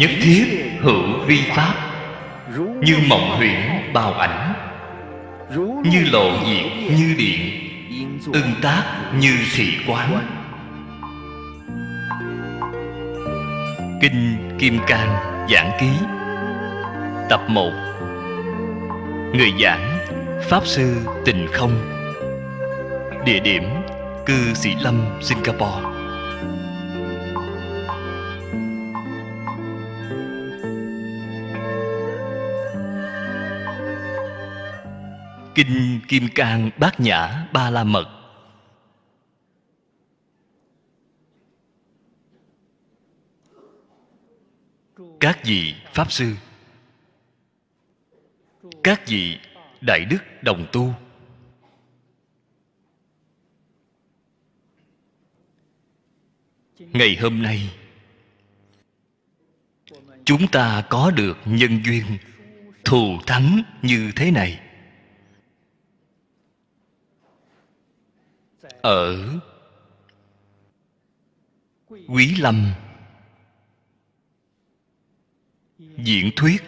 Nhất thiết hữu vi pháp Như mộng huyễn bào ảnh Như lộ diệt như điện Ưng tác như thị quán Kinh Kim Cang Giảng Ký Tập 1 Người giảng Pháp Sư Tình Không Địa điểm Cư Sĩ Lâm, Singapore kinh kim cang bát nhã ba la mật các vị pháp sư các vị đại đức đồng tu ngày hôm nay chúng ta có được nhân duyên thù thắng như thế này ở quý lâm diễn thuyết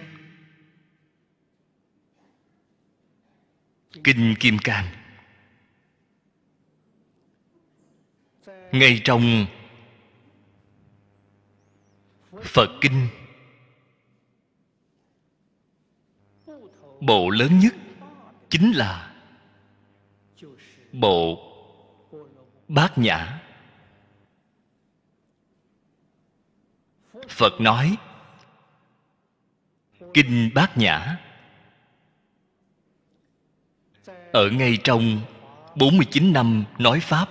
kinh kim cang ngay trong phật kinh bộ lớn nhất chính là bộ bát nhã phật nói kinh bát nhã ở ngay trong 49 năm nói pháp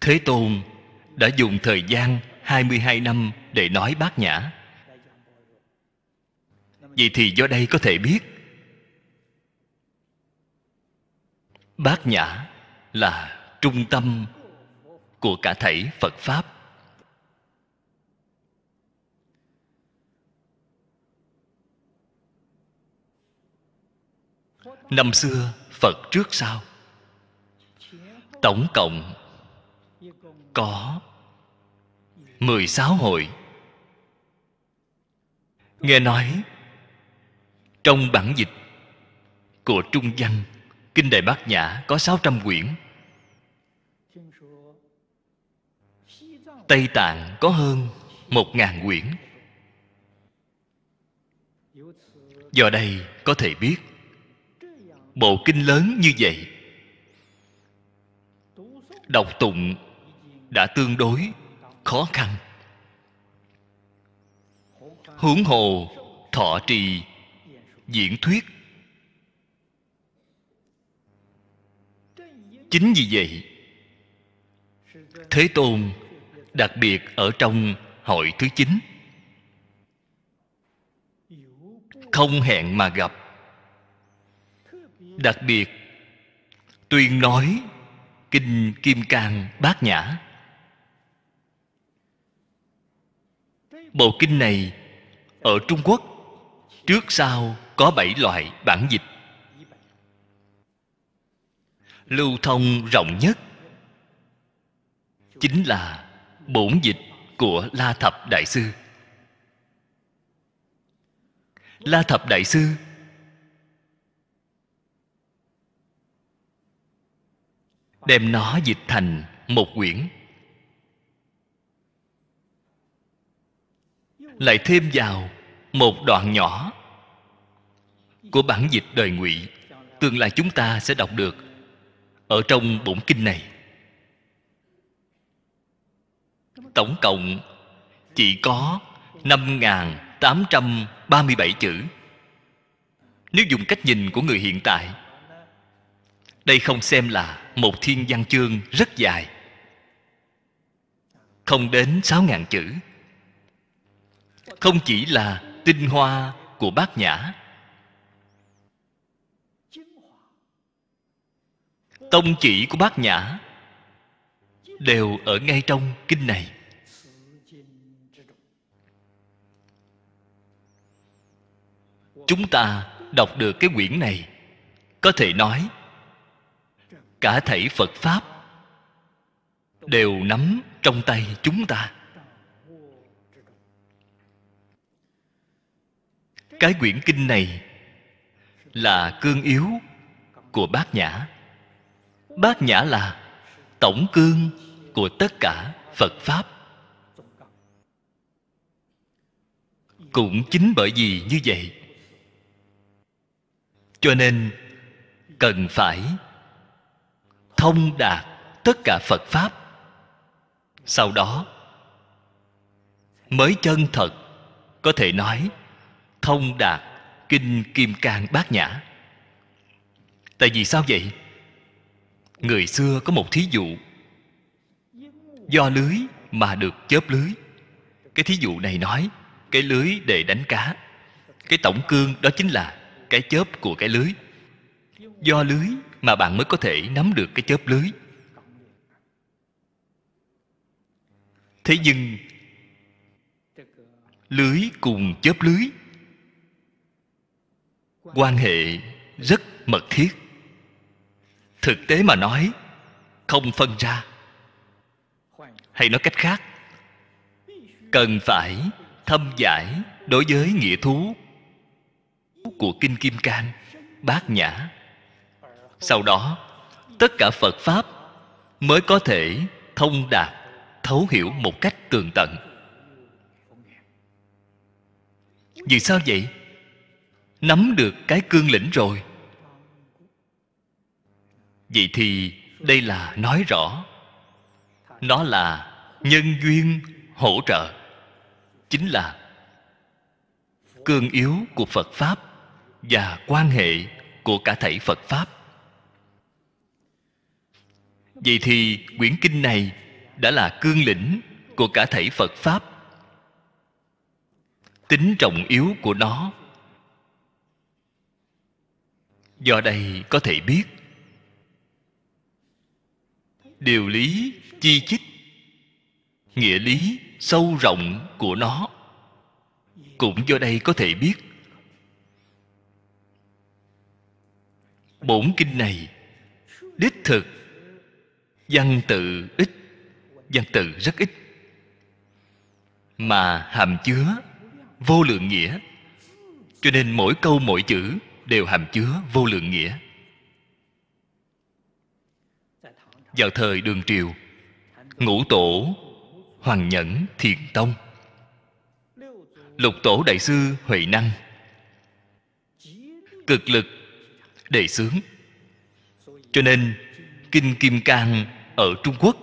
thế tôn đã dùng thời gian 22 năm để nói bát nhã vậy thì do đây có thể biết bát nhã là trung tâm của cả thảy phật pháp năm xưa phật trước sau tổng cộng có 16 hội nghe nói trong bản dịch của trung văn kinh đại bát nhã có 600 quyển Tây Tạng có hơn một ngàn quyển Do đây có thể biết Bộ kinh lớn như vậy Đọc tụng đã tương đối khó khăn hướng hồ thọ trì diễn thuyết Chính vì vậy Thế Tôn đặc biệt ở trong hội thứ chín không hẹn mà gặp đặc biệt tuyên nói kinh kim cang bát nhã bộ kinh này ở trung quốc trước sau có bảy loại bản dịch lưu thông rộng nhất chính là bổn dịch của la thập đại sư la thập đại sư đem nó dịch thành một quyển lại thêm vào một đoạn nhỏ của bản dịch đời ngụy tương lai chúng ta sẽ đọc được ở trong bổn kinh này tổng cộng chỉ có 5.837 chữ Nếu dùng cách nhìn của người hiện tại Đây không xem là một thiên văn chương rất dài Không đến 6.000 chữ Không chỉ là tinh hoa của bát nhã Tông chỉ của bát nhã Đều ở ngay trong kinh này chúng ta đọc được cái quyển này có thể nói cả thảy phật pháp đều nắm trong tay chúng ta cái quyển kinh này là cương yếu của bát nhã bát nhã là tổng cương của tất cả phật pháp cũng chính bởi vì như vậy cho nên cần phải thông đạt tất cả phật pháp sau đó mới chân thật có thể nói thông đạt kinh kim cang bát nhã tại vì sao vậy người xưa có một thí dụ do lưới mà được chớp lưới cái thí dụ này nói cái lưới để đánh cá cái tổng cương đó chính là cái chớp của cái lưới do lưới mà bạn mới có thể nắm được cái chớp lưới thế nhưng lưới cùng chớp lưới quan hệ rất mật thiết thực tế mà nói không phân ra hay nói cách khác cần phải thâm giải đối với nghĩa thú của kinh kim cang bát nhã sau đó tất cả phật pháp mới có thể thông đạt thấu hiểu một cách tường tận vì sao vậy nắm được cái cương lĩnh rồi vậy thì đây là nói rõ nó là nhân duyên hỗ trợ chính là cương yếu của phật pháp và quan hệ của cả thảy phật pháp vậy thì quyển kinh này đã là cương lĩnh của cả thảy phật pháp tính trọng yếu của nó do đây có thể biết điều lý chi chích nghĩa lý sâu rộng của nó cũng do đây có thể biết bổn kinh này đích thực văn tự ít văn tự rất ít mà hàm chứa vô lượng nghĩa cho nên mỗi câu mỗi chữ đều hàm chứa vô lượng nghĩa vào thời đường triều ngũ tổ hoàng nhẫn thiền tông lục tổ đại sư huệ năng cực lực đề xướng cho nên kinh kim cang ở trung quốc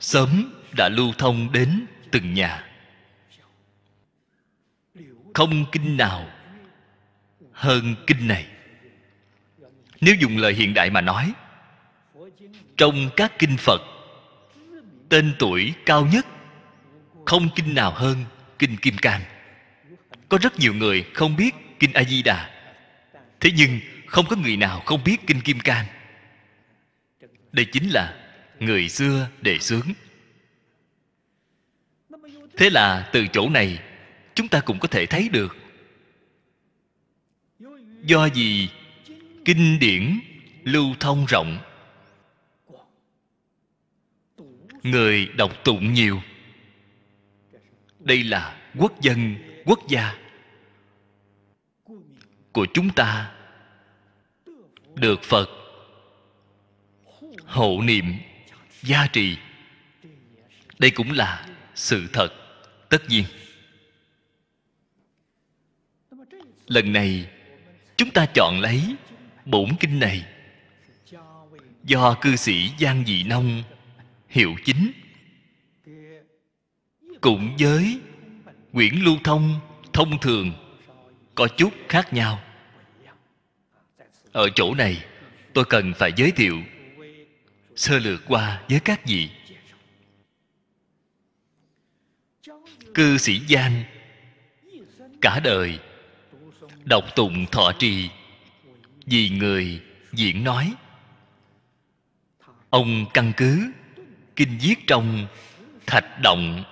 sớm đã lưu thông đến từng nhà không kinh nào hơn kinh này nếu dùng lời hiện đại mà nói trong các kinh phật tên tuổi cao nhất không kinh nào hơn kinh kim cang có rất nhiều người không biết kinh a di đà thế nhưng không có người nào không biết kinh kim cang đây chính là người xưa đề xướng thế là từ chỗ này chúng ta cũng có thể thấy được do gì kinh điển lưu thông rộng người đọc tụng nhiều đây là quốc dân quốc gia của chúng ta được phật hộ niệm gia trì đây cũng là sự thật tất nhiên lần này chúng ta chọn lấy bổn kinh này do cư sĩ giang dị nông hiệu chính cũng với Nguyễn lưu thông thông thường có chút khác nhau ở chỗ này tôi cần phải giới thiệu sơ lược qua với các vị cư sĩ gian cả đời đọc tụng thọ trì vì người diễn nói ông căn cứ kinh viết trong thạch động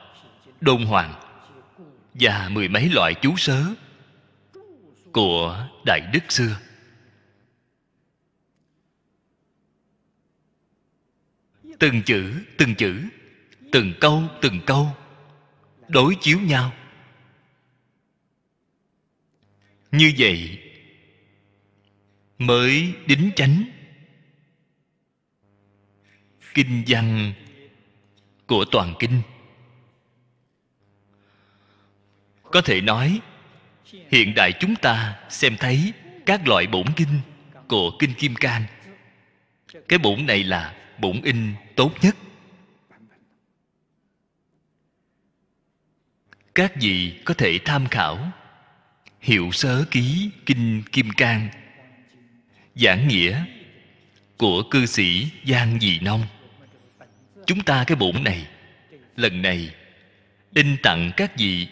đôn hoàng và mười mấy loại chú sớ của đại đức xưa từng chữ từng chữ từng câu từng câu đối chiếu nhau như vậy mới đính tránh kinh văn của toàn kinh có thể nói hiện đại chúng ta xem thấy các loại bổn kinh của kinh kim cang cái bổn này là bổn in tốt nhất các vị có thể tham khảo hiệu sớ ký kinh kim cang giảng nghĩa của cư sĩ giang dị nông chúng ta cái bổn này lần này in tặng các vị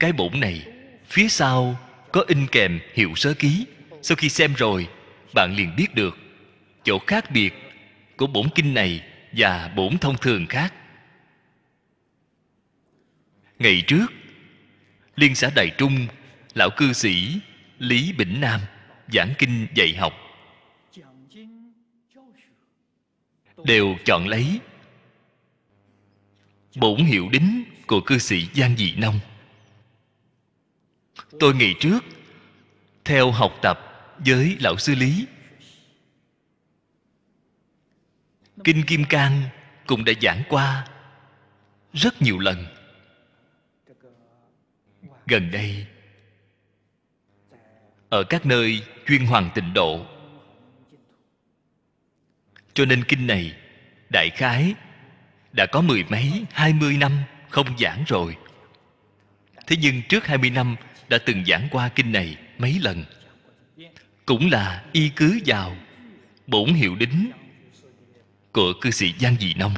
cái bổn này phía sau có in kèm hiệu sớ ký sau khi xem rồi bạn liền biết được chỗ khác biệt của bổn kinh này và bổn thông thường khác ngày trước liên xã đài trung lão cư sĩ lý bỉnh nam giảng kinh dạy học đều chọn lấy bổn hiệu đính của cư sĩ giang dị nông tôi ngày trước theo học tập với lão sư lý kinh kim cang cũng đã giảng qua rất nhiều lần gần đây ở các nơi chuyên hoàng tịnh độ cho nên kinh này đại khái đã có mười mấy hai mươi năm không giảng rồi thế nhưng trước hai mươi năm đã từng giảng qua kinh này mấy lần cũng là y cứ vào bổn hiệu đính của cư sĩ Giang Dị Nông.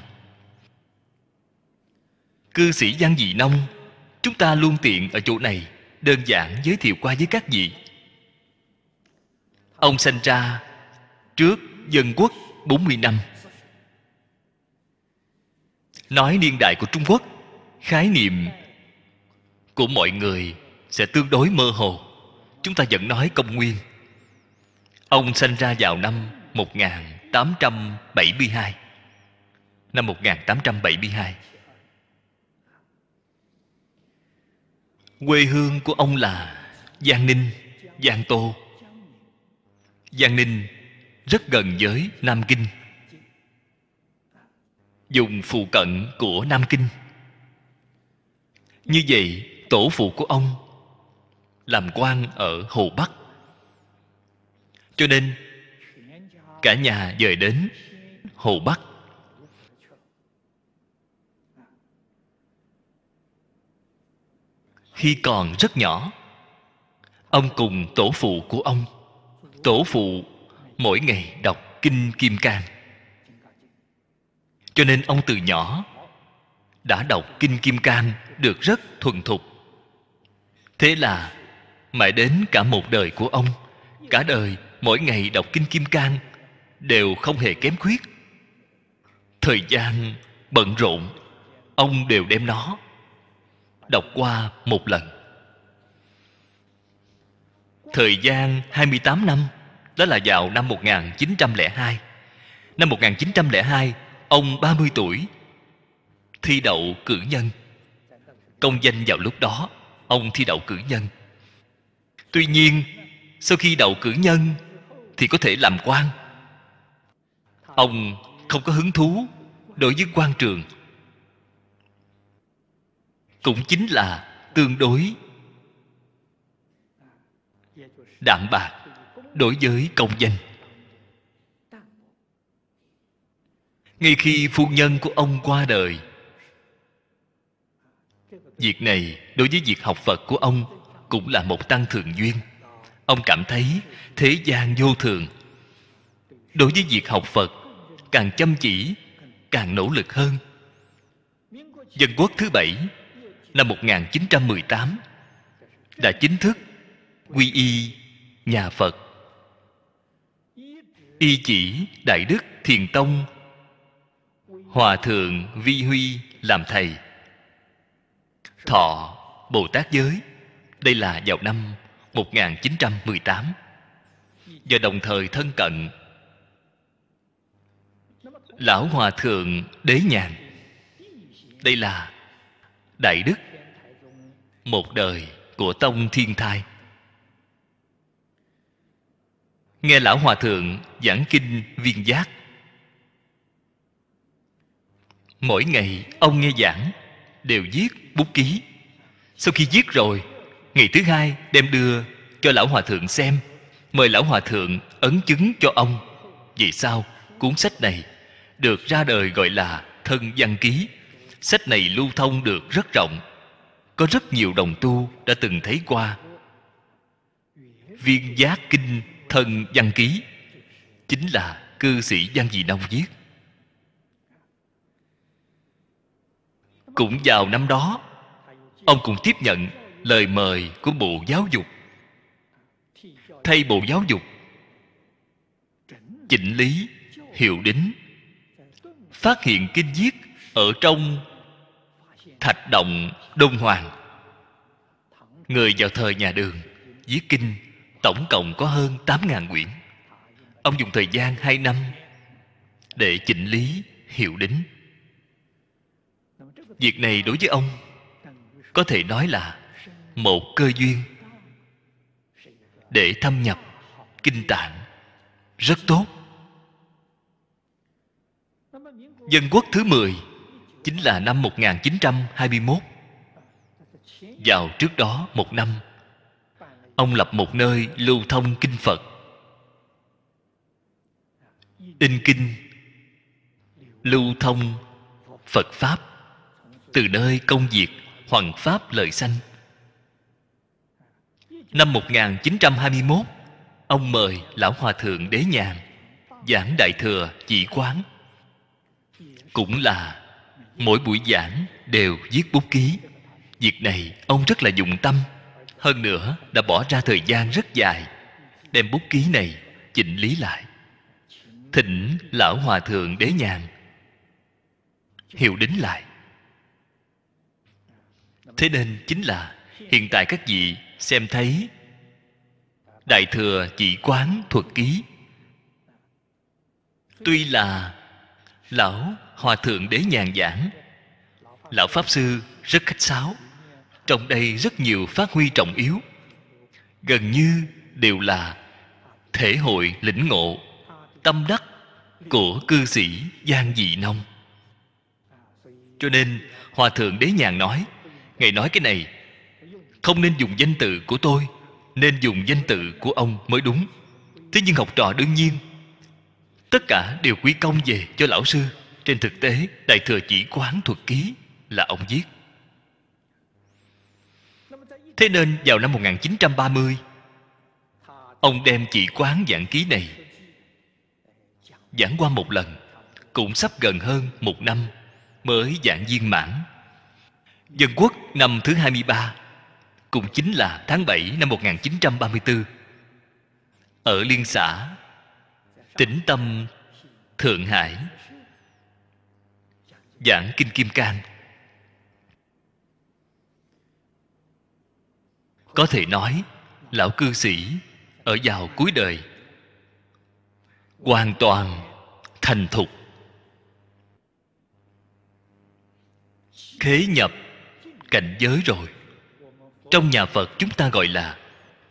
Cư sĩ Giang Dị Nông, chúng ta luôn tiện ở chỗ này đơn giản giới thiệu qua với các vị. Ông sinh ra trước dân quốc 40 năm. Nói niên đại của Trung Quốc, khái niệm của mọi người sẽ tương đối mơ hồ. Chúng ta vẫn nói công nguyên. Ông sinh ra vào năm 1000 872 Năm 1872 Quê hương của ông là Giang Ninh, Giang Tô Giang Ninh rất gần với Nam Kinh Dùng phụ cận của Nam Kinh Như vậy tổ phụ của ông Làm quan ở Hồ Bắc Cho nên cả nhà dời đến hồ bắc khi còn rất nhỏ ông cùng tổ phụ của ông tổ phụ mỗi ngày đọc kinh kim cang cho nên ông từ nhỏ đã đọc kinh kim cang được rất thuần thục thế là mãi đến cả một đời của ông cả đời mỗi ngày đọc kinh kim cang đều không hề kém khuyết thời gian bận rộn ông đều đem nó đọc qua một lần thời gian 28 năm đó là vào năm 1902 năm 1902 ông 30 tuổi thi đậu cử nhân công danh vào lúc đó ông thi đậu cử nhân tuy nhiên sau khi đậu cử nhân thì có thể làm quan ông không có hứng thú đối với quan trường cũng chính là tương đối đạm bạc đối với công danh ngay khi phu nhân của ông qua đời việc này đối với việc học phật của ông cũng là một tăng thường duyên ông cảm thấy thế gian vô thường đối với việc học phật càng chăm chỉ càng nỗ lực hơn dân quốc thứ bảy năm 1918 đã chính thức quy y nhà Phật y chỉ Đại Đức Thiền Tông Hòa Thượng Vi Huy làm thầy Thọ Bồ Tát Giới Đây là vào năm 1918 Và đồng thời thân cận lão hòa thượng đế nhàn đây là đại đức một đời của tông thiên thai nghe lão hòa thượng giảng kinh viên giác mỗi ngày ông nghe giảng đều viết bút ký sau khi viết rồi ngày thứ hai đem đưa cho lão hòa thượng xem mời lão hòa thượng ấn chứng cho ông vì sao cuốn sách này được ra đời gọi là Thân Văn Ký. Sách này lưu thông được rất rộng. Có rất nhiều đồng tu đã từng thấy qua. Viên Giác Kinh Thân Văn Ký chính là cư sĩ Văn Dị Nông viết. Cũng vào năm đó, ông cũng tiếp nhận lời mời của Bộ Giáo dục thay Bộ Giáo dục chỉnh lý, hiệu đính phát hiện kinh viết ở trong thạch động đông hoàng người vào thời nhà đường viết kinh tổng cộng có hơn 8.000 quyển ông dùng thời gian 2 năm để chỉnh lý hiệu đính việc này đối với ông có thể nói là một cơ duyên để thâm nhập kinh tạng rất tốt Dân quốc thứ 10 Chính là năm 1921 Vào trước đó một năm Ông lập một nơi lưu thông kinh Phật In kinh Lưu thông Phật Pháp Từ nơi công việc Hoàng Pháp lợi sanh Năm 1921 Ông mời Lão Hòa Thượng Đế Nhàn Giảng Đại Thừa Chỉ Quán cũng là mỗi buổi giảng đều viết bút ký việc này ông rất là dụng tâm hơn nữa đã bỏ ra thời gian rất dài đem bút ký này chỉnh lý lại thỉnh lão hòa thượng đế nhàn hiểu đính lại thế nên chính là hiện tại các vị xem thấy đại thừa chỉ quán thuật ký tuy là lão hòa thượng đế nhàn giảng lão pháp sư rất khách sáo trong đây rất nhiều phát huy trọng yếu gần như đều là thể hội lĩnh ngộ tâm đắc của cư sĩ giang dị nông cho nên hòa thượng đế nhàn nói ngài nói cái này không nên dùng danh từ của tôi nên dùng danh từ của ông mới đúng thế nhưng học trò đương nhiên tất cả đều quy công về cho lão sư trên thực tế đại thừa chỉ quán thuật ký là ông viết thế nên vào năm 1930 ông đem chỉ quán giảng ký này giảng qua một lần cũng sắp gần hơn một năm mới giảng viên mãn dân quốc năm thứ 23 cũng chính là tháng 7 năm 1934 ở liên xã tỉnh tâm thượng hải giảng kinh kim cang có thể nói lão cư sĩ ở vào cuối đời hoàn toàn thành thục khế nhập cảnh giới rồi trong nhà phật chúng ta gọi là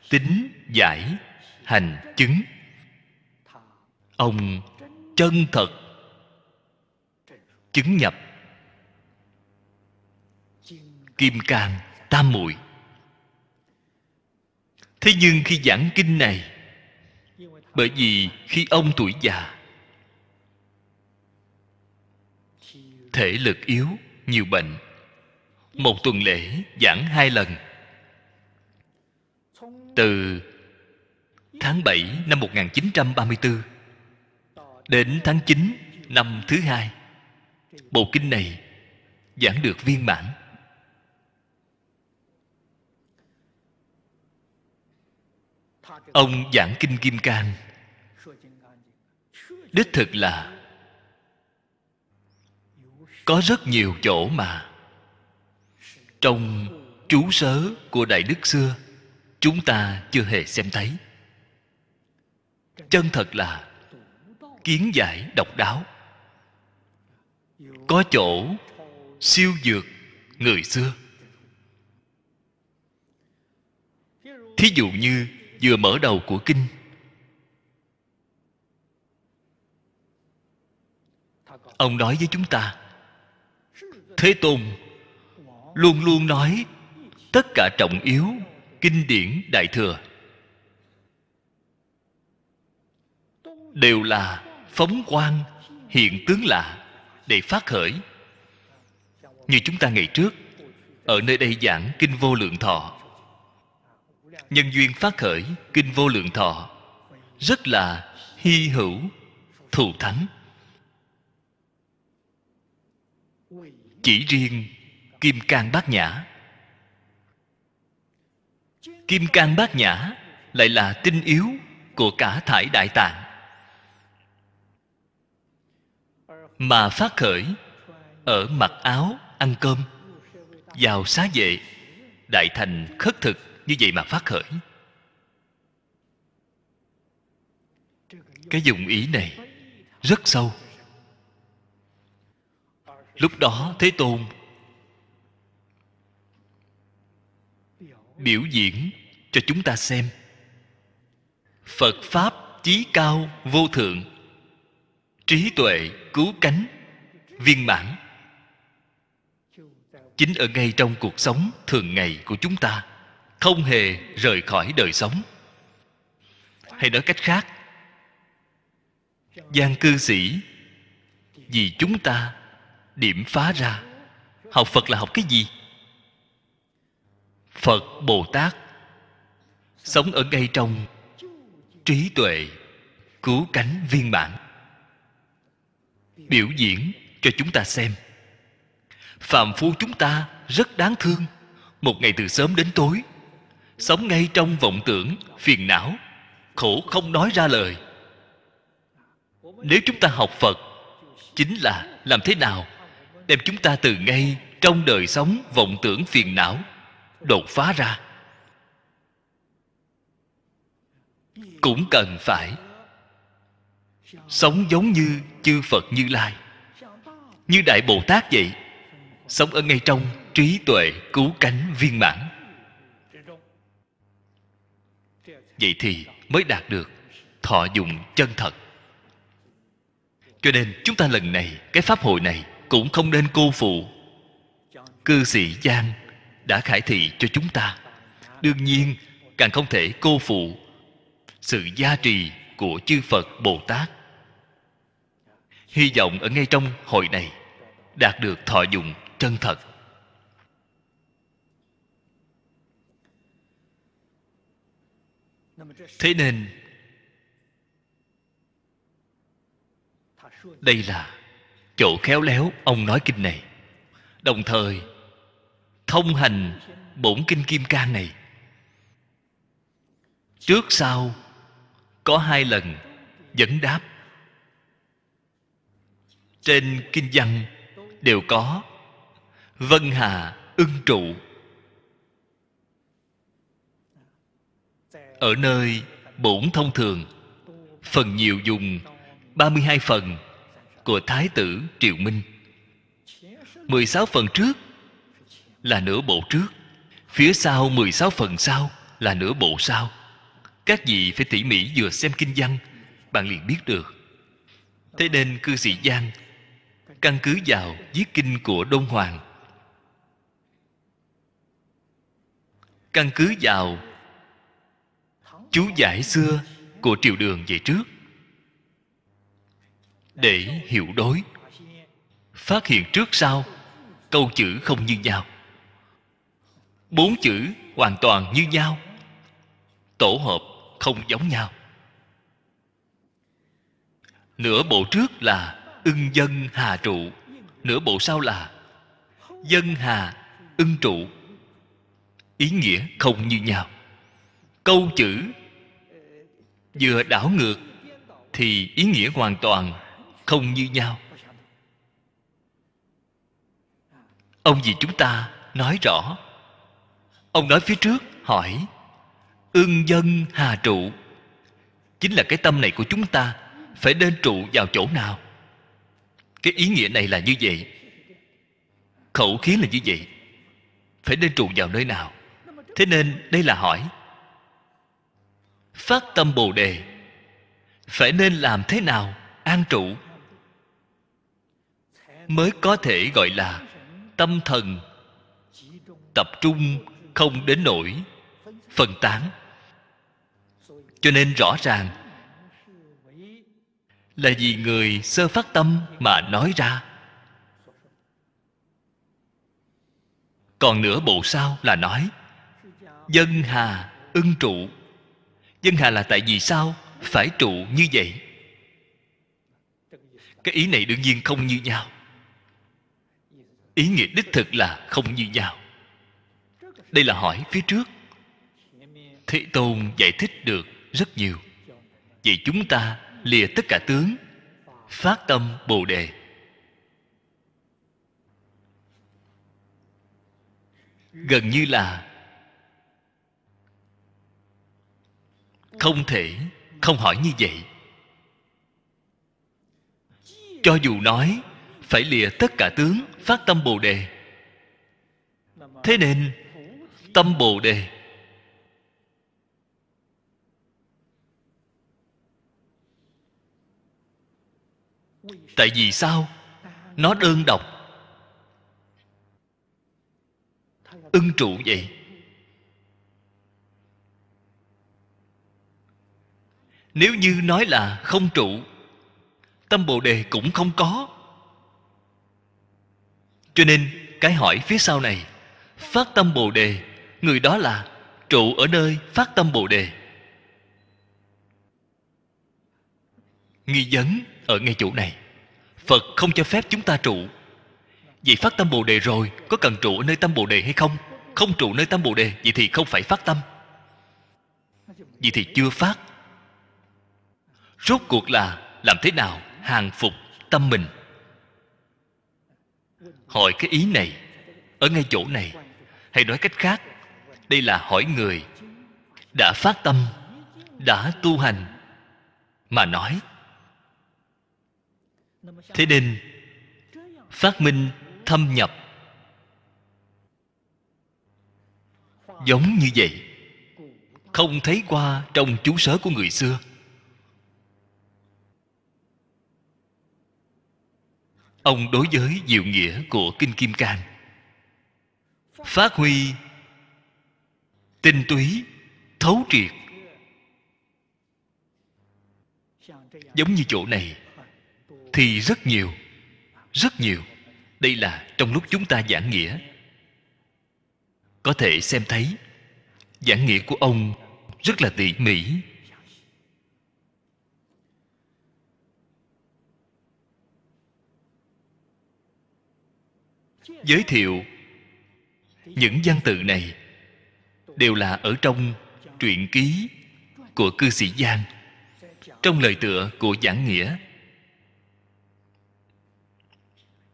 tính giải hành chứng ông chân thật chứng nhập kim cang tam muội thế nhưng khi giảng kinh này bởi vì khi ông tuổi già thể lực yếu nhiều bệnh một tuần lễ giảng hai lần từ tháng 7 năm 1934 đến tháng 9 năm thứ hai bộ kinh này giảng được viên mãn ông giảng kinh kim cang đích thực là có rất nhiều chỗ mà trong chú sớ của đại đức xưa chúng ta chưa hề xem thấy chân thật là kiến giải độc đáo có chỗ siêu dược người xưa thí dụ như vừa mở đầu của kinh ông nói với chúng ta thế tôn luôn luôn nói tất cả trọng yếu kinh điển đại thừa đều là phóng quang hiện tướng lạ để phát khởi như chúng ta ngày trước ở nơi đây giảng kinh vô lượng thọ nhân duyên phát khởi kinh vô lượng thọ rất là hy hữu thù thắng chỉ riêng kim cang bát nhã kim cang bát nhã lại là tinh yếu của cả thải đại tạng mà phát khởi ở mặc áo ăn cơm vào xá vệ đại thành khất thực như vậy mà phát khởi cái dụng ý này rất sâu lúc đó thế tôn biểu diễn cho chúng ta xem phật pháp chí cao vô thượng trí tuệ cứu cánh viên mãn chính ở ngay trong cuộc sống thường ngày của chúng ta không hề rời khỏi đời sống hay nói cách khác gian cư sĩ vì chúng ta điểm phá ra học phật là học cái gì phật bồ tát sống ở ngay trong trí tuệ cứu cánh viên mãn biểu diễn cho chúng ta xem phàm phu chúng ta rất đáng thương một ngày từ sớm đến tối sống ngay trong vọng tưởng phiền não khổ không nói ra lời nếu chúng ta học phật chính là làm thế nào đem chúng ta từ ngay trong đời sống vọng tưởng phiền não đột phá ra cũng cần phải sống giống như chư phật như lai như đại bồ tát vậy sống ở ngay trong trí tuệ cứu cánh viên mãn vậy thì mới đạt được thọ dụng chân thật cho nên chúng ta lần này cái pháp hội này cũng không nên cô phụ cư sĩ giang đã khải thị cho chúng ta đương nhiên càng không thể cô phụ sự gia trì của chư phật bồ tát hy vọng ở ngay trong hội này đạt được thọ dụng chân thật thế nên đây là chỗ khéo léo ông nói kinh này đồng thời thông hành bổn kinh kim cang này trước sau có hai lần vấn đáp trên kinh văn đều có vân hà ưng trụ ở nơi bổn thông thường phần nhiều dùng 32 phần của thái tử Triệu Minh 16 phần trước là nửa bộ trước phía sau 16 phần sau là nửa bộ sau các vị phải tỉ mỉ vừa xem kinh văn bạn liền biết được thế nên cư sĩ giang căn cứ vào viết kinh của Đông Hoàng căn cứ vào chú giải xưa của triều đường về trước để hiểu đối phát hiện trước sau câu chữ không như nhau bốn chữ hoàn toàn như nhau tổ hợp không giống nhau nửa bộ trước là ưng dân hà trụ nửa bộ sau là dân hà ưng trụ ý nghĩa không như nhau câu chữ vừa đảo ngược thì ý nghĩa hoàn toàn không như nhau ông gì chúng ta nói rõ ông nói phía trước hỏi ưng dân hà trụ chính là cái tâm này của chúng ta phải nên trụ vào chỗ nào cái ý nghĩa này là như vậy khẩu khí là như vậy phải nên trụ vào nơi nào thế nên đây là hỏi phát tâm bồ đề phải nên làm thế nào an trụ mới có thể gọi là tâm thần tập trung không đến nỗi phân tán cho nên rõ ràng là vì người sơ phát tâm mà nói ra còn nửa bộ sau là nói dân hà ưng trụ dân hà là tại vì sao phải trụ như vậy cái ý này đương nhiên không như nhau ý nghĩa đích thực là không như nhau đây là hỏi phía trước thế tôn giải thích được rất nhiều vậy chúng ta lìa tất cả tướng phát tâm bồ đề gần như là không thể không hỏi như vậy cho dù nói phải lìa tất cả tướng phát tâm bồ đề thế nên tâm bồ đề tại vì sao nó đơn độc ưng trụ vậy nếu như nói là không trụ tâm bồ đề cũng không có cho nên cái hỏi phía sau này phát tâm bồ đề người đó là trụ ở nơi phát tâm bồ đề nghi vấn ở ngay chỗ này phật không cho phép chúng ta trụ Vậy phát tâm bồ đề rồi có cần trụ ở nơi tâm bồ đề hay không không trụ nơi tâm bồ đề vậy thì không phải phát tâm vậy thì chưa phát rốt cuộc là làm thế nào hàng phục tâm mình hỏi cái ý này ở ngay chỗ này hay nói cách khác đây là hỏi người đã phát tâm đã tu hành mà nói thế nên phát minh thâm nhập giống như vậy không thấy qua trong chú sớ của người xưa ông đối với diệu nghĩa của kinh kim cang phát huy tinh túy thấu triệt giống như chỗ này thì rất nhiều rất nhiều đây là trong lúc chúng ta giảng nghĩa có thể xem thấy giảng nghĩa của ông rất là tỉ mỉ giới thiệu những văn tự này đều là ở trong truyện ký của cư sĩ giang trong lời tựa của giảng nghĩa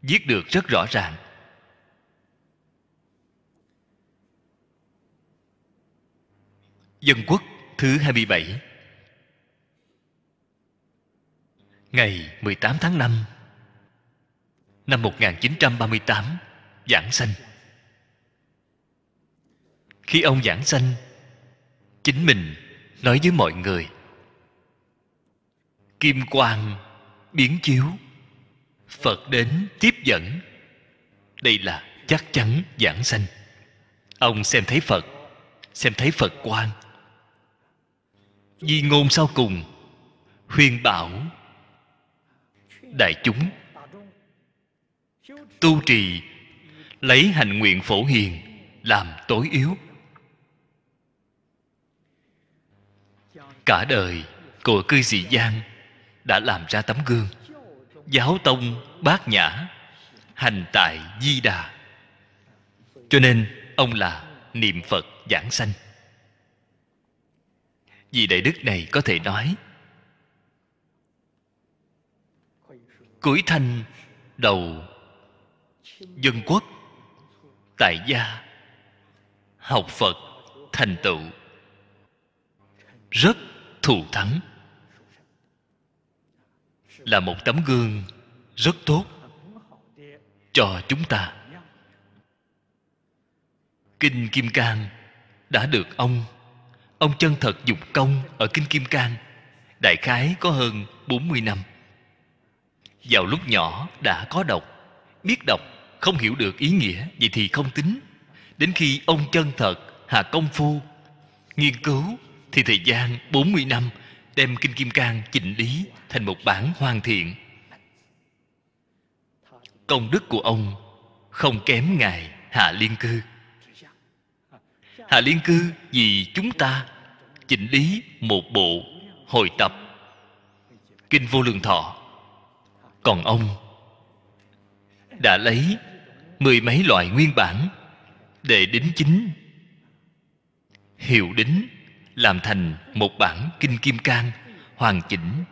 viết được rất rõ ràng Dân quốc thứ 27 Ngày 18 tháng 5 Năm 1938 Giảng sanh Khi ông giảng sanh Chính mình nói với mọi người Kim quang biến chiếu phật đến tiếp dẫn đây là chắc chắn giảng sanh ông xem thấy phật xem thấy phật quan di ngôn sau cùng khuyên bảo đại chúng tu trì lấy hành nguyện phổ hiền làm tối yếu cả đời của cư sĩ giang đã làm ra tấm gương giáo tông bát nhã hành tại di đà cho nên ông là niệm phật giảng sanh vì đại đức này có thể nói cuối thanh đầu dân quốc tại gia học phật thành tựu rất thù thắng là một tấm gương rất tốt cho chúng ta kinh kim cang đã được ông ông chân thật dụng công ở kinh kim cang đại khái có hơn 40 năm vào lúc nhỏ đã có đọc biết đọc không hiểu được ý nghĩa vậy thì không tính đến khi ông chân thật hạ công phu nghiên cứu thì thời gian 40 năm đem kinh kim cang chỉnh lý thành một bản hoàn thiện công đức của ông không kém ngài hạ liên cư hạ liên cư vì chúng ta chỉnh lý một bộ hồi tập kinh vô lượng thọ còn ông đã lấy mười mấy loại nguyên bản để đính chính hiệu đính làm thành một bản kinh kim cang hoàn chỉnh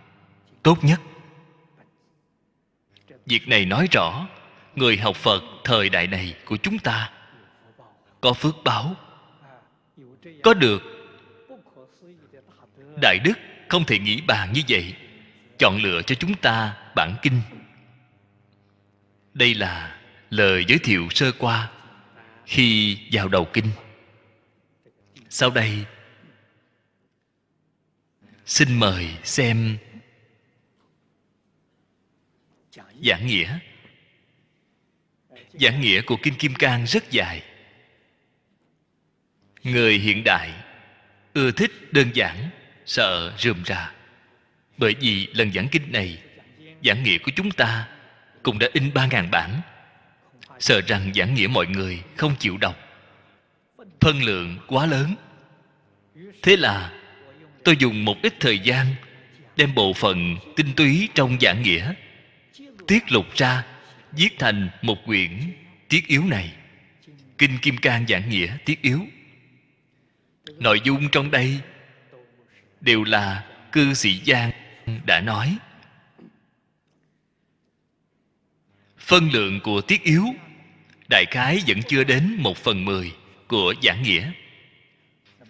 tốt nhất việc này nói rõ người học phật thời đại này của chúng ta có phước báo có được đại đức không thể nghĩ bàn như vậy chọn lựa cho chúng ta bản kinh đây là lời giới thiệu sơ qua khi vào đầu kinh sau đây xin mời xem giảng nghĩa giảng nghĩa của kinh kim cang rất dài người hiện đại ưa thích đơn giản sợ rườm rà bởi vì lần giảng kinh này giảng nghĩa của chúng ta cũng đã in ba ngàn bản sợ rằng giảng nghĩa mọi người không chịu đọc phân lượng quá lớn thế là tôi dùng một ít thời gian đem bộ phận tinh túy trong giảng nghĩa tiết lục ra viết thành một quyển tiết yếu này kinh kim cang giảng nghĩa tiết yếu nội dung trong đây đều là cư sĩ giang đã nói phân lượng của tiết yếu đại khái vẫn chưa đến một phần mười của giảng nghĩa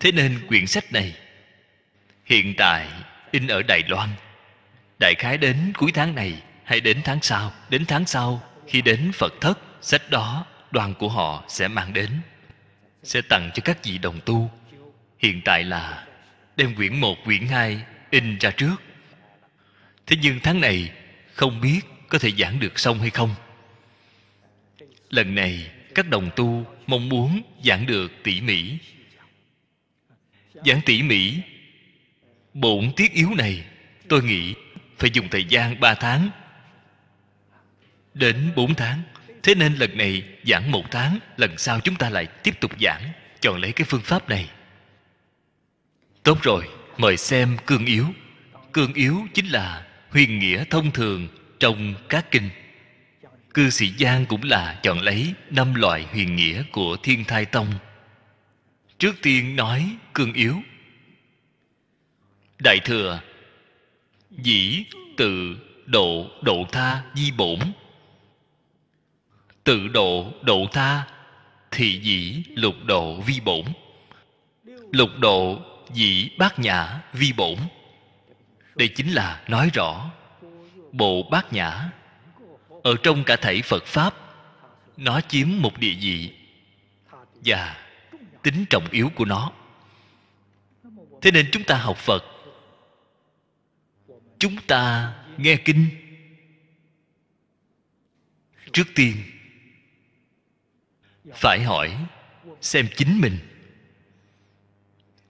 thế nên quyển sách này hiện tại in ở đài loan đại khái đến cuối tháng này hay đến tháng sau đến tháng sau khi đến phật thất sách đó đoàn của họ sẽ mang đến sẽ tặng cho các vị đồng tu hiện tại là đem quyển một, quyển hai in ra trước thế nhưng tháng này không biết có thể giảng được xong hay không lần này các đồng tu mong muốn giảng được tỉ mỉ giảng tỉ mỉ bổn tiết yếu này tôi nghĩ phải dùng thời gian 3 tháng đến 4 tháng thế nên lần này giảng một tháng lần sau chúng ta lại tiếp tục giảng chọn lấy cái phương pháp này tốt rồi mời xem cương yếu cương yếu chính là huyền nghĩa thông thường trong các kinh cư sĩ giang cũng là chọn lấy năm loại huyền nghĩa của thiên thai tông trước tiên nói cương yếu đại thừa dĩ tự độ độ tha di bổn tự độ độ tha thì dĩ lục độ vi bổn lục độ dĩ bát nhã vi bổn đây chính là nói rõ bộ bát nhã ở trong cả thể phật pháp nó chiếm một địa vị và tính trọng yếu của nó thế nên chúng ta học phật chúng ta nghe kinh trước tiên phải hỏi xem chính mình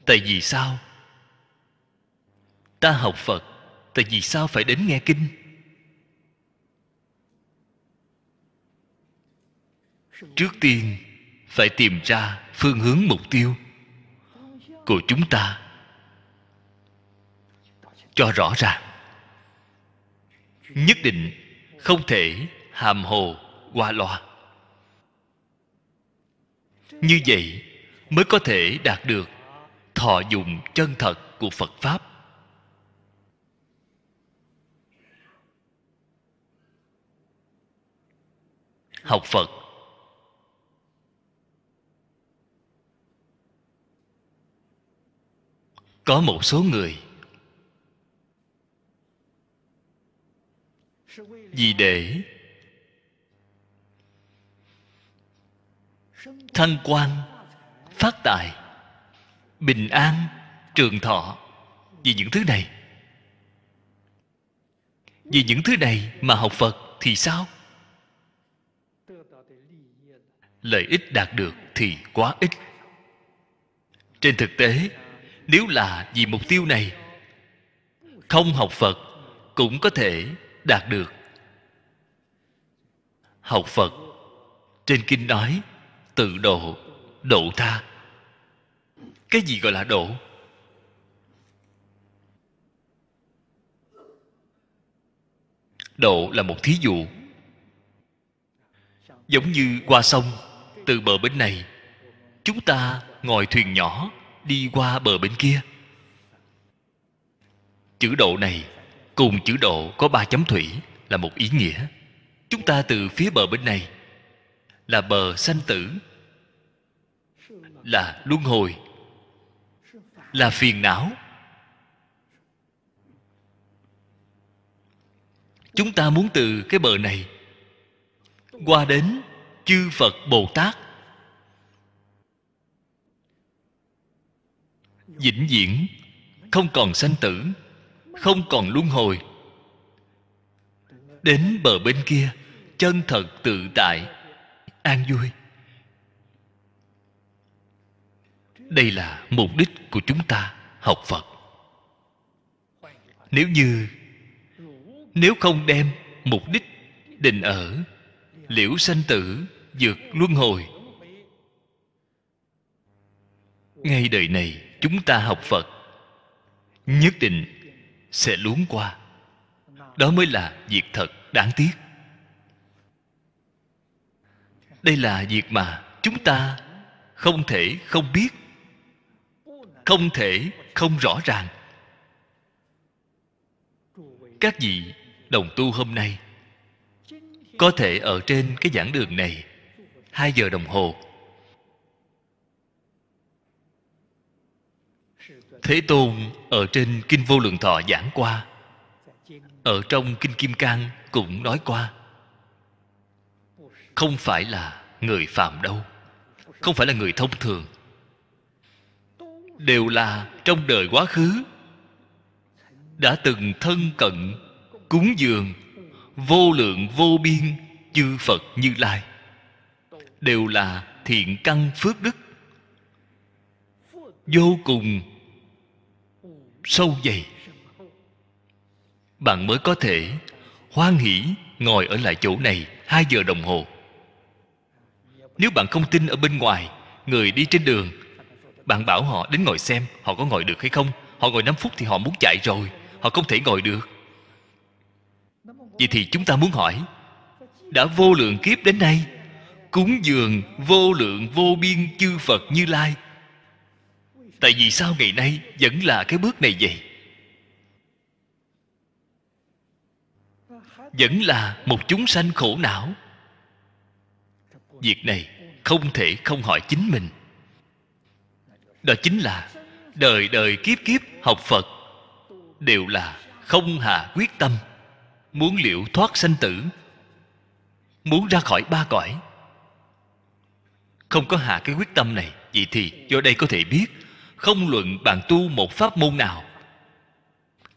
tại vì sao ta học phật tại vì sao phải đến nghe kinh trước tiên phải tìm ra phương hướng mục tiêu của chúng ta cho rõ ràng nhất định không thể hàm hồ qua loa như vậy mới có thể đạt được thọ dụng chân thật của phật pháp học phật có một số người vì để thăng quan phát tài bình an trường thọ vì những thứ này vì những thứ này mà học phật thì sao lợi ích đạt được thì quá ít trên thực tế nếu là vì mục tiêu này không học phật cũng có thể đạt được học phật trên kinh nói tự độ độ tha cái gì gọi là độ độ là một thí dụ giống như qua sông từ bờ bên này chúng ta ngồi thuyền nhỏ đi qua bờ bên kia chữ độ này cùng chữ độ có ba chấm thủy là một ý nghĩa chúng ta từ phía bờ bên này là bờ sanh tử là luân hồi là phiền não chúng ta muốn từ cái bờ này qua đến chư phật bồ tát vĩnh viễn không còn sanh tử không còn luân hồi đến bờ bên kia chân thật tự tại an vui đây là mục đích của chúng ta học phật nếu như nếu không đem mục đích định ở liễu sanh tử vượt luân hồi ngay đời này chúng ta học phật nhất định sẽ luống qua đó mới là việc thật đáng tiếc đây là việc mà chúng ta không thể không biết không thể không rõ ràng các vị đồng tu hôm nay có thể ở trên cái giảng đường này hai giờ đồng hồ thế tôn ở trên kinh vô lượng thọ giảng qua ở trong kinh kim cang cũng nói qua không phải là người phạm đâu không phải là người thông thường đều là trong đời quá khứ đã từng thân cận cúng dường vô lượng vô biên chư phật như lai đều là thiện căn phước đức vô cùng sâu dày bạn mới có thể hoan hỷ ngồi ở lại chỗ này hai giờ đồng hồ nếu bạn không tin ở bên ngoài người đi trên đường bạn bảo họ đến ngồi xem họ có ngồi được hay không họ ngồi năm phút thì họ muốn chạy rồi họ không thể ngồi được vậy thì chúng ta muốn hỏi đã vô lượng kiếp đến nay cúng dường vô lượng vô biên chư phật như lai tại vì sao ngày nay vẫn là cái bước này vậy vẫn là một chúng sanh khổ não việc này không thể không hỏi chính mình đó chính là đời đời kiếp kiếp học phật đều là không hà quyết tâm muốn liệu thoát sanh tử muốn ra khỏi ba cõi không có hạ cái quyết tâm này vậy thì do đây có thể biết không luận bạn tu một pháp môn nào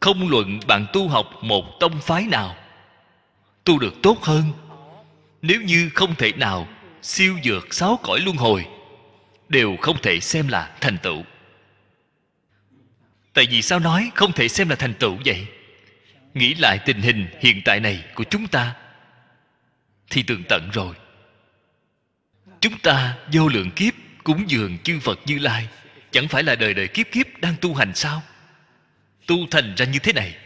không luận bạn tu học một tông phái nào tu được tốt hơn nếu như không thể nào siêu dược sáu cõi luân hồi đều không thể xem là thành tựu tại vì sao nói không thể xem là thành tựu vậy nghĩ lại tình hình hiện tại này của chúng ta thì tường tận rồi chúng ta vô lượng kiếp cúng dường chư phật như lai chẳng phải là đời đời kiếp kiếp đang tu hành sao tu thành ra như thế này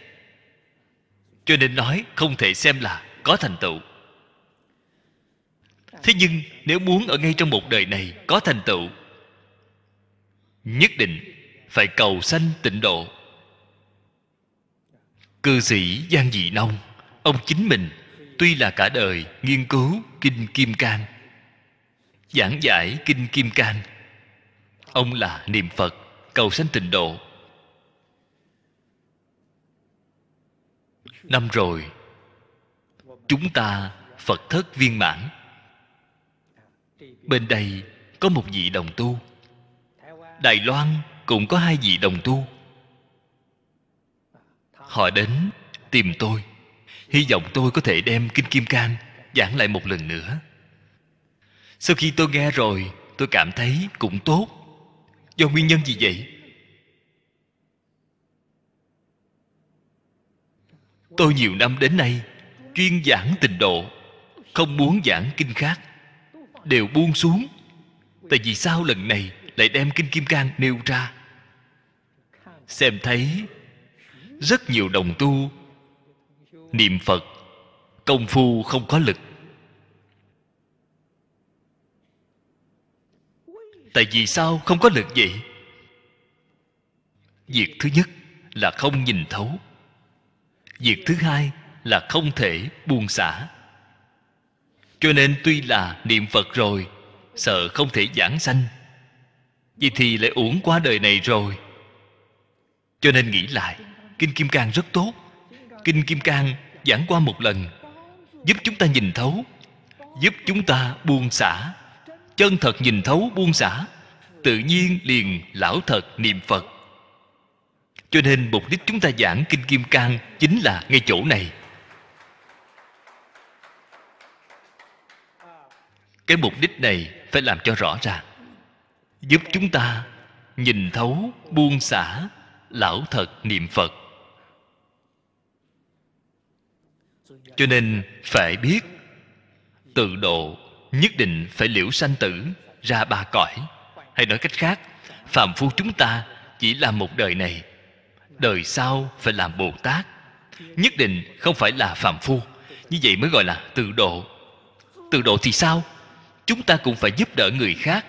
cho nên nói không thể xem là có thành tựu thế nhưng nếu muốn ở ngay trong một đời này có thành tựu nhất định phải cầu sanh tịnh độ cư sĩ giang dị nông ông chính mình tuy là cả đời nghiên cứu kinh kim cang giảng giải kinh kim cang ông là niệm phật cầu sanh tịnh độ năm rồi chúng ta phật thất viên mãn bên đây có một vị đồng tu đài loan cũng có hai vị đồng tu họ đến tìm tôi hy vọng tôi có thể đem kinh kim cang giảng lại một lần nữa sau khi tôi nghe rồi tôi cảm thấy cũng tốt do nguyên nhân gì vậy tôi nhiều năm đến nay chuyên giảng tình độ không muốn giảng kinh khác đều buông xuống tại vì sao lần này lại đem kinh kim cang nêu ra xem thấy rất nhiều đồng tu niệm phật công phu không có lực tại vì sao không có lực vậy việc thứ nhất là không nhìn thấu việc thứ hai là không thể buông xả cho nên tuy là niệm phật rồi sợ không thể giảng sanh vậy thì lại uổng qua đời này rồi cho nên nghĩ lại kinh kim cang rất tốt kinh kim cang giảng qua một lần giúp chúng ta nhìn thấu giúp chúng ta buông xả chân thật nhìn thấu buông xả tự nhiên liền lão thật niệm phật cho nên mục đích chúng ta giảng kinh kim cang chính là ngay chỗ này cái mục đích này phải làm cho rõ ràng giúp chúng ta nhìn thấu buông xả lão thật niệm phật cho nên phải biết tự độ nhất định phải liễu sanh tử ra ba cõi hay nói cách khác phàm phu chúng ta chỉ làm một đời này đời sau phải làm bồ tát nhất định không phải là phàm phu như vậy mới gọi là tự độ tự độ thì sao chúng ta cũng phải giúp đỡ người khác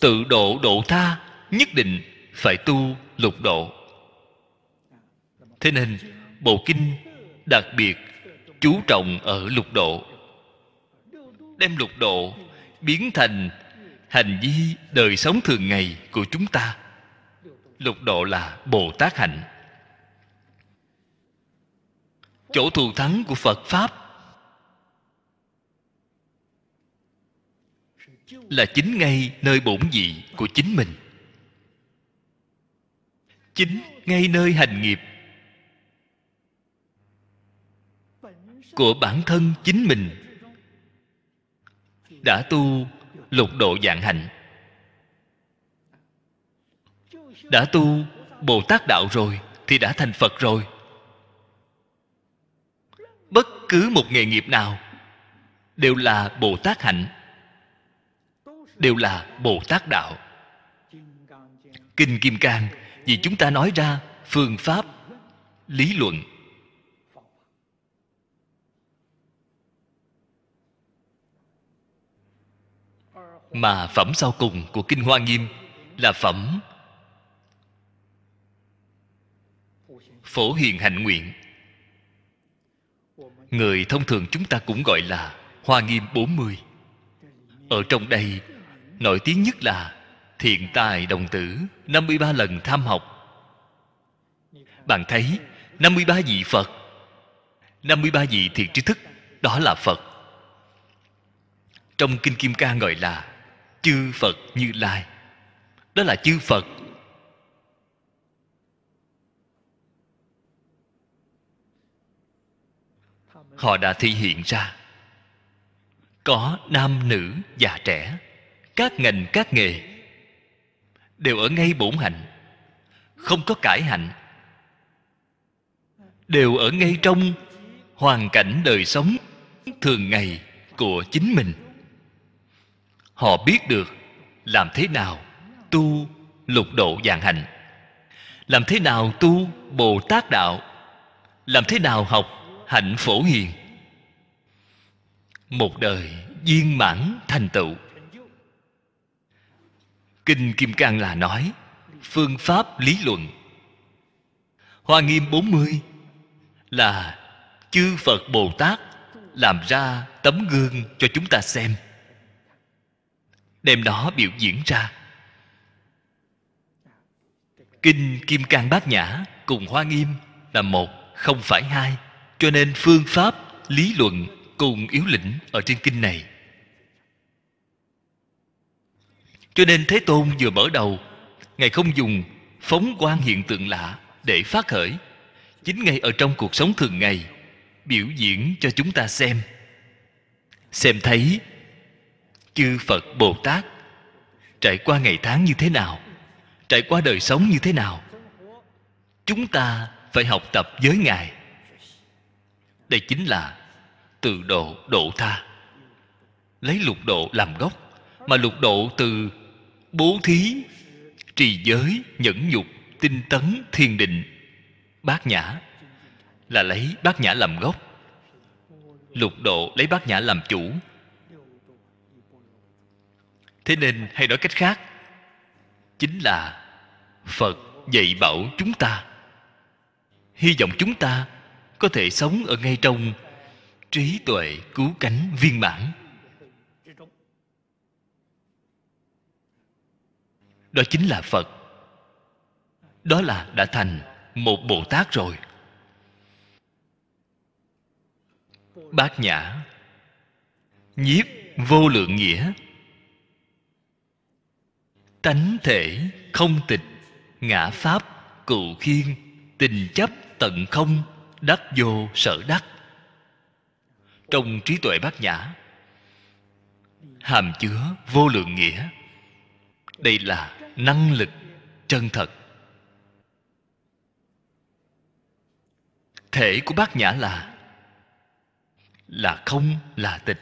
tự độ độ tha nhất định phải tu lục độ thế nên bộ kinh đặc biệt chú trọng ở lục độ đem lục độ biến thành hành vi đời sống thường ngày của chúng ta lục độ là bồ tát hạnh chỗ thù thắng của phật pháp là chính ngay nơi bổn vị của chính mình chính ngay nơi hành nghiệp của bản thân chính mình đã tu lục độ dạng hạnh đã tu bồ tát đạo rồi thì đã thành phật rồi bất cứ một nghề nghiệp nào đều là bồ tát hạnh đều là bồ tát đạo kinh kim cang vì chúng ta nói ra phương pháp lý luận mà phẩm sau cùng của kinh hoa nghiêm là phẩm phổ hiền hạnh nguyện người thông thường chúng ta cũng gọi là hoa nghiêm 40 ở trong đây nổi tiếng nhất là thiện tài đồng tử 53 lần tham học bạn thấy 53 vị Phật 53 vị thiện tri thức đó là Phật trong Kinh Kim Cang gọi là chư phật như lai đó là chư phật họ đã thể hiện ra có nam nữ già trẻ các ngành các nghề đều ở ngay bổn hạnh không có cải hạnh đều ở ngay trong hoàn cảnh đời sống thường ngày của chính mình họ biết được làm thế nào tu lục độ vàng hạnh làm thế nào tu bồ tát đạo làm thế nào học hạnh phổ hiền một đời viên mãn thành tựu kinh kim cang là nói phương pháp lý luận hoa nghiêm 40 là chư phật bồ tát làm ra tấm gương cho chúng ta xem đem nó biểu diễn ra kinh kim cang bát nhã cùng hoa nghiêm là một không phải hai cho nên phương pháp lý luận cùng yếu lĩnh ở trên kinh này cho nên thế tôn vừa mở đầu ngài không dùng phóng quan hiện tượng lạ để phát khởi chính ngay ở trong cuộc sống thường ngày biểu diễn cho chúng ta xem xem thấy chư phật bồ tát trải qua ngày tháng như thế nào trải qua đời sống như thế nào chúng ta phải học tập với ngài đây chính là từ độ độ tha lấy lục độ làm gốc mà lục độ từ bố thí trì giới nhẫn nhục tinh tấn thiền định bát nhã là lấy bát nhã làm gốc lục độ lấy bát nhã làm chủ thế nên hay nói cách khác chính là phật dạy bảo chúng ta hy vọng chúng ta có thể sống ở ngay trong trí tuệ cứu cánh viên mãn đó chính là phật đó là đã thành một bồ tát rồi bát nhã nhiếp vô lượng nghĩa tánh thể không tịch ngã pháp cụ khiên tình chấp tận không đắc vô sở đắc trong trí tuệ bát nhã hàm chứa vô lượng nghĩa đây là năng lực chân thật thể của bát nhã là là không là tịch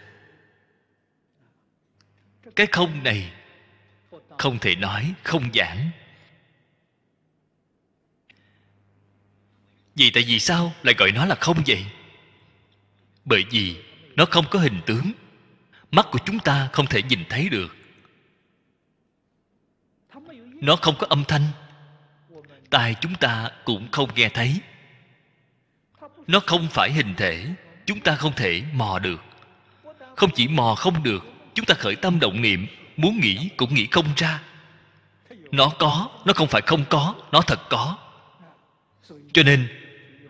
cái không này không thể nói không giảng vì tại vì sao lại gọi nó là không vậy bởi vì nó không có hình tướng mắt của chúng ta không thể nhìn thấy được nó không có âm thanh tai chúng ta cũng không nghe thấy nó không phải hình thể chúng ta không thể mò được không chỉ mò không được chúng ta khởi tâm động niệm muốn nghĩ cũng nghĩ không ra nó có nó không phải không có nó thật có cho nên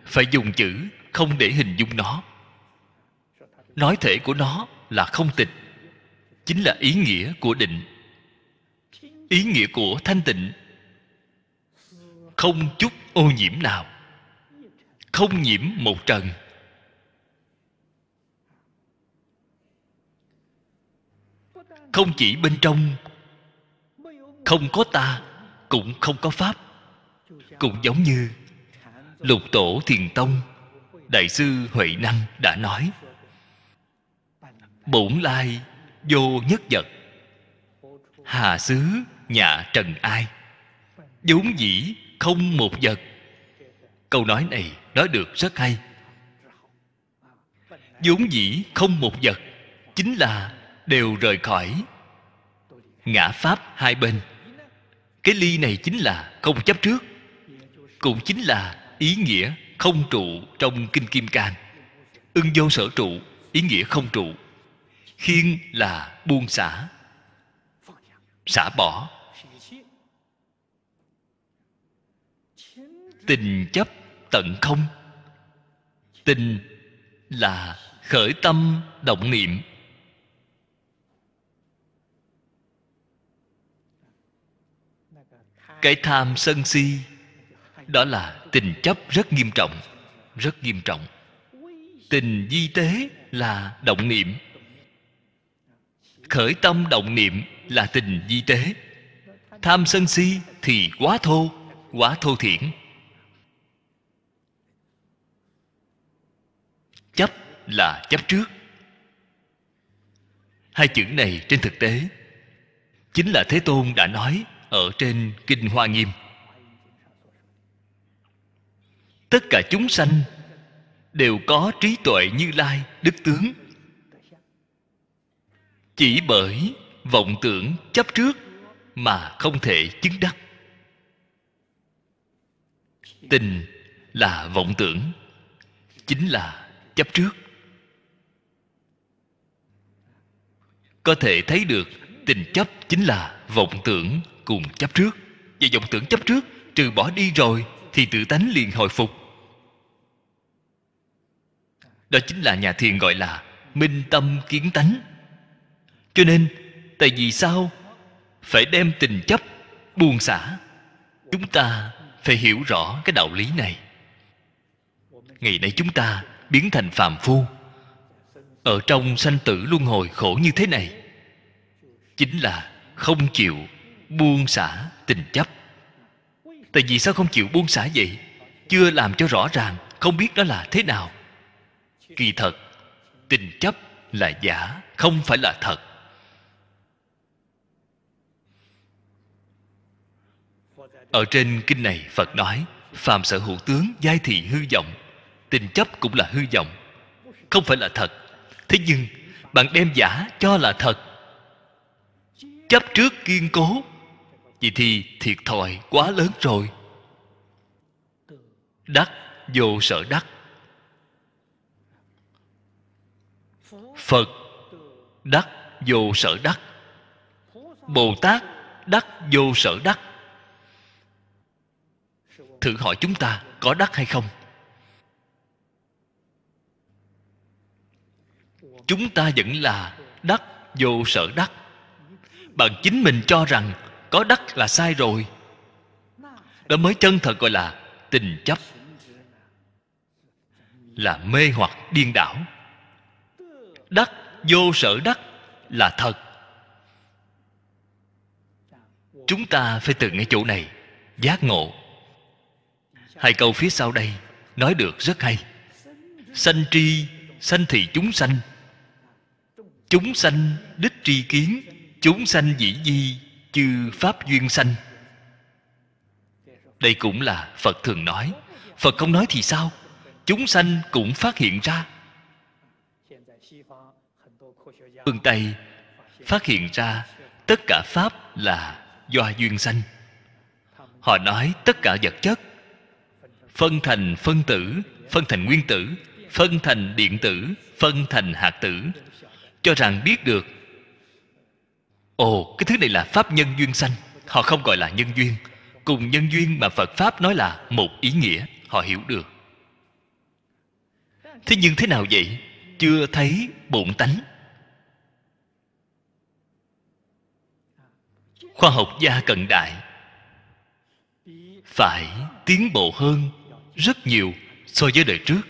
phải dùng chữ không để hình dung nó nói thể của nó là không tịch chính là ý nghĩa của định ý nghĩa của thanh tịnh không chút ô nhiễm nào không nhiễm một trần không chỉ bên trong không có ta cũng không có pháp cũng giống như lục tổ thiền tông đại sư huệ năng đã nói bổn lai vô nhất vật hà xứ nhà trần ai vốn dĩ không một vật câu nói này nói được rất hay vốn dĩ không một vật chính là đều rời khỏi ngã pháp hai bên cái ly này chính là không chấp trước cũng chính là ý nghĩa không trụ trong kinh kim cang ưng vô sở trụ ý nghĩa không trụ khiên là buông xả xả bỏ tình chấp tận không tình là khởi tâm động niệm cái tham sân si đó là tình chấp rất nghiêm trọng rất nghiêm trọng tình di tế là động niệm khởi tâm động niệm là tình di tế tham sân si thì quá thô quá thô thiển chấp là chấp trước hai chữ này trên thực tế chính là thế tôn đã nói ở trên kinh hoa nghiêm tất cả chúng sanh đều có trí tuệ như lai đức tướng chỉ bởi vọng tưởng chấp trước mà không thể chứng đắc tình là vọng tưởng chính là chấp trước có thể thấy được tình chấp chính là vọng tưởng cùng chấp trước và vọng tưởng chấp trước trừ bỏ đi rồi thì tự tánh liền hồi phục đó chính là nhà thiền gọi là minh tâm kiến tánh cho nên tại vì sao phải đem tình chấp buông xả chúng ta phải hiểu rõ cái đạo lý này ngày nay chúng ta biến thành phàm phu ở trong sanh tử luân hồi khổ như thế này chính là không chịu buông xả tình chấp tại vì sao không chịu buông xả vậy chưa làm cho rõ ràng không biết đó là thế nào kỳ thật tình chấp là giả không phải là thật ở trên kinh này phật nói phàm sở hữu tướng giai thị hư vọng tình chấp cũng là hư vọng không phải là thật thế nhưng bạn đem giả cho là thật chấp trước kiên cố vì thì thiệt thòi quá lớn rồi đắc vô sở đắc phật đắc vô sở đắc bồ tát đắc vô sở đắc thử hỏi chúng ta có đắc hay không chúng ta vẫn là đắc vô sở đắc bạn chính mình cho rằng có đắc là sai rồi đó mới chân thật gọi là tình chấp là mê hoặc điên đảo đắc vô sở đắc là thật chúng ta phải từ ngay chỗ này giác ngộ hai câu phía sau đây nói được rất hay sanh tri sanh thì chúng sanh chúng sanh đích tri kiến chúng sanh dĩ di chư pháp duyên sanh đây cũng là phật thường nói phật không nói thì sao chúng sanh cũng phát hiện ra phương tây phát hiện ra tất cả pháp là do duyên sanh họ nói tất cả vật chất phân thành phân tử phân thành nguyên tử phân thành điện tử phân thành hạt tử cho rằng biết được ồ cái thứ này là pháp nhân duyên sanh họ không gọi là nhân duyên cùng nhân duyên mà phật pháp nói là một ý nghĩa họ hiểu được thế nhưng thế nào vậy chưa thấy bụng tánh khoa học gia cận đại phải tiến bộ hơn rất nhiều so với đời trước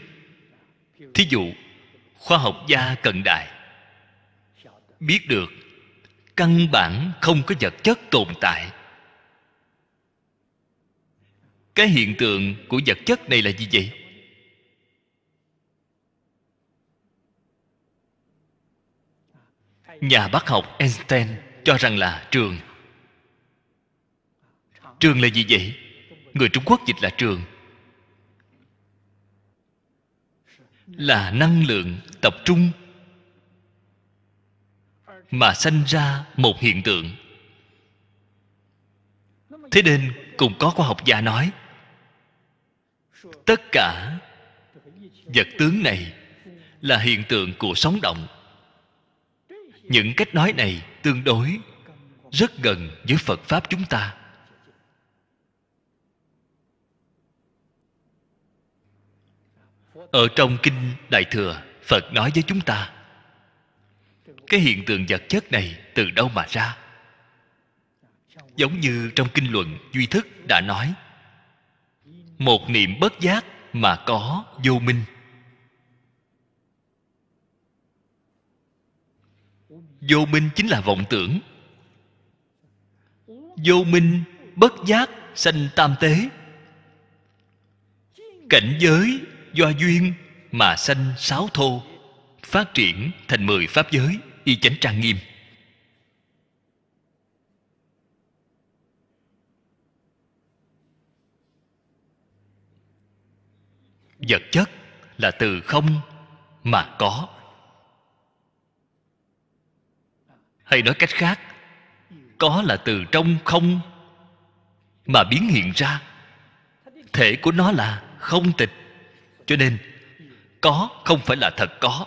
thí dụ khoa học gia cận đại biết được căn bản không có vật chất tồn tại cái hiện tượng của vật chất này là gì vậy nhà bác học einstein cho rằng là trường trường là gì vậy người trung quốc dịch là trường là năng lượng tập trung mà sanh ra một hiện tượng thế nên cùng có khoa học gia nói tất cả vật tướng này là hiện tượng của sóng động những cách nói này tương đối rất gần với phật pháp chúng ta ở trong kinh đại thừa phật nói với chúng ta cái hiện tượng vật chất này từ đâu mà ra giống như trong kinh luận duy thức đã nói một niệm bất giác mà có vô minh vô minh chính là vọng tưởng vô minh bất giác sanh tam tế cảnh giới do duyên mà sanh sáu thô phát triển thành mười pháp giới y chánh trang nghiêm vật chất là từ không mà có hay nói cách khác có là từ trong không mà biến hiện ra thể của nó là không tịch cho nên có không phải là thật có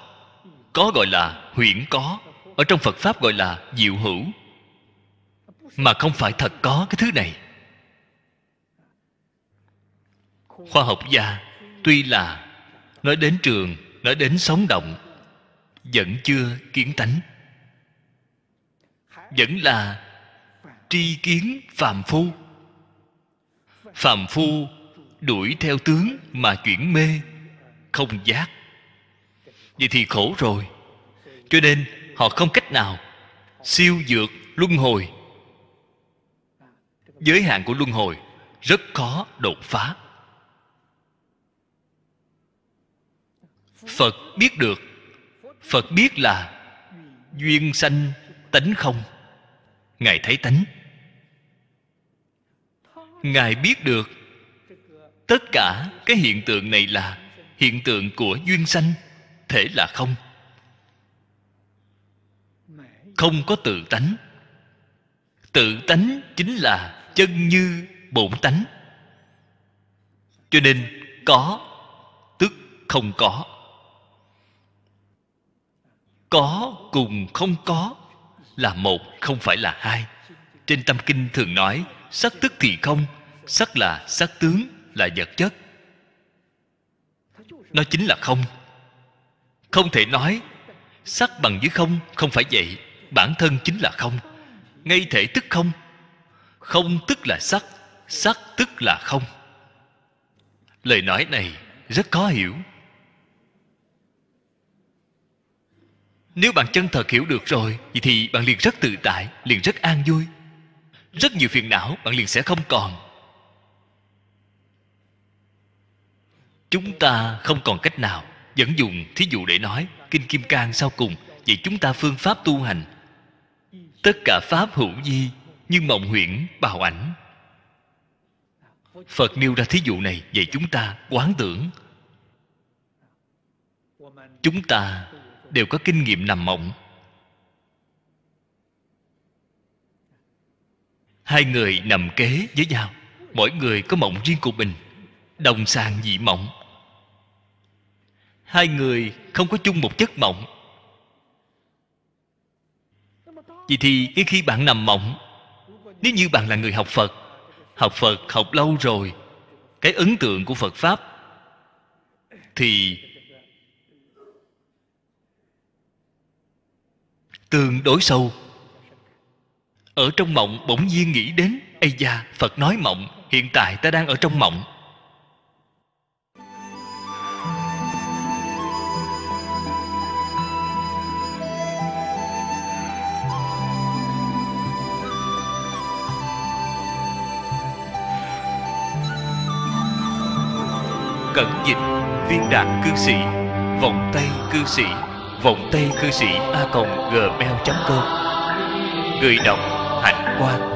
có gọi là huyễn có ở trong phật pháp gọi là diệu hữu mà không phải thật có cái thứ này khoa học gia tuy là nói đến trường nói đến sống động vẫn chưa kiến tánh vẫn là tri kiến phàm phu phàm phu đuổi theo tướng mà chuyển mê không giác vậy thì khổ rồi cho nên họ không cách nào siêu dược luân hồi giới hạn của luân hồi rất khó đột phá phật biết được phật biết là duyên sanh tánh không ngài thấy tánh ngài biết được tất cả cái hiện tượng này là hiện tượng của duyên sanh thể là không không có tự tánh tự tánh chính là chân như bổn tánh cho nên có tức không có có cùng không có là một không phải là hai trên tâm kinh thường nói sắc tức thì không sắc là sắc tướng là vật chất nó chính là không không thể nói sắc bằng với không không phải vậy bản thân chính là không ngay thể tức không không tức là sắc sắc tức là không lời nói này rất khó hiểu nếu bạn chân thật hiểu được rồi vậy thì bạn liền rất tự tại liền rất an vui rất nhiều phiền não bạn liền sẽ không còn chúng ta không còn cách nào vẫn dùng thí dụ để nói kinh kim cang sau cùng vậy chúng ta phương pháp tu hành tất cả pháp hữu di như mộng huyễn bào ảnh phật nêu ra thí dụ này dạy chúng ta quán tưởng chúng ta đều có kinh nghiệm nằm mộng hai người nằm kế với nhau mỗi người có mộng riêng của mình đồng sàng dị mộng hai người không có chung một chất mộng vì thì ngay khi bạn nằm mộng Nếu như bạn là người học Phật Học Phật học lâu rồi Cái ấn tượng của Phật Pháp Thì Tương đối sâu Ở trong mộng bỗng nhiên nghĩ đến Ây da, Phật nói mộng Hiện tại ta đang ở trong mộng cẩn dịch viên đạn cư sĩ vòng tay cư sĩ vòng tay cư sĩ a gmail com gửi đọc hạnh quang